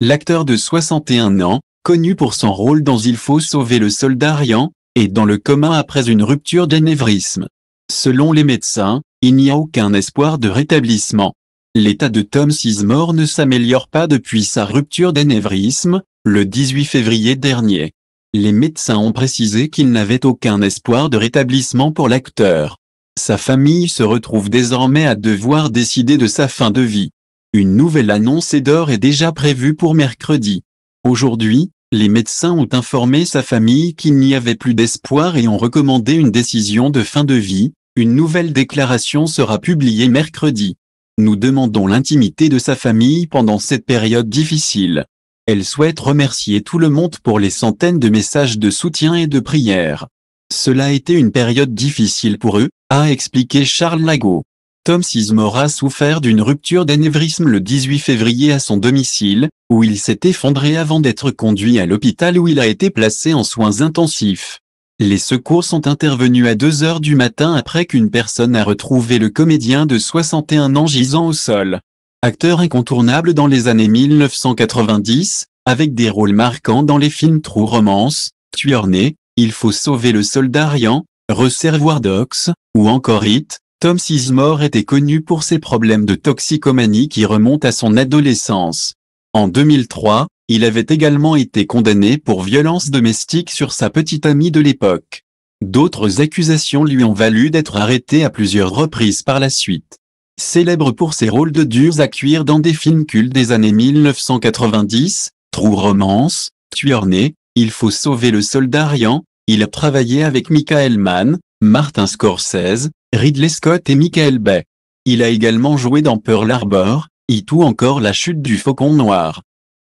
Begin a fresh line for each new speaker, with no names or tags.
L'acteur de 61 ans, connu pour son rôle dans Il faut sauver le soldat Ryan, est dans le commun après une rupture d'anévrisme. Selon les médecins, il n'y a aucun espoir de rétablissement. L'état de Tom Sizemore ne s'améliore pas depuis sa rupture d'anévrisme, le 18 février dernier. Les médecins ont précisé qu'il n'avait aucun espoir de rétablissement pour l'acteur. Sa famille se retrouve désormais à devoir décider de sa fin de vie. Une nouvelle annonce d'or est déjà prévue pour mercredi. Aujourd'hui, les médecins ont informé sa famille qu'il n'y avait plus d'espoir et ont recommandé une décision de fin de vie. Une nouvelle déclaration sera publiée mercredi. Nous demandons l'intimité de sa famille pendant cette période difficile. Elle souhaite remercier tout le monde pour les centaines de messages de soutien et de prières. Cela a été une période difficile pour eux, a expliqué Charles Lago. Tom Sizemore a souffert d'une rupture d'anévrisme le 18 février à son domicile, où il s'est effondré avant d'être conduit à l'hôpital où il a été placé en soins intensifs. Les secours sont intervenus à 2 heures du matin après qu'une personne a retrouvé le comédien de 61 ans gisant au sol. Acteur incontournable dans les années 1990, avec des rôles marquants dans les films Trou, Romance, Tueur Il faut sauver le soldat Ryan, Reservoir Dogs, ou encore Hit, Tom Sizemore était connu pour ses problèmes de toxicomanie qui remontent à son adolescence. En 2003, il avait également été condamné pour violence domestique sur sa petite amie de l'époque. D'autres accusations lui ont valu d'être arrêté à plusieurs reprises par la suite. Célèbre pour ses rôles de durs à cuire dans des films cultes des années 1990, True Romance, Tueur Il faut sauver le soldat Ryan, il a travaillé avec Michael Mann, Martin Scorsese, Ridley Scott et Michael Bay. Il a également joué dans Pearl Harbor, E.T. tout encore La chute du faucon noir.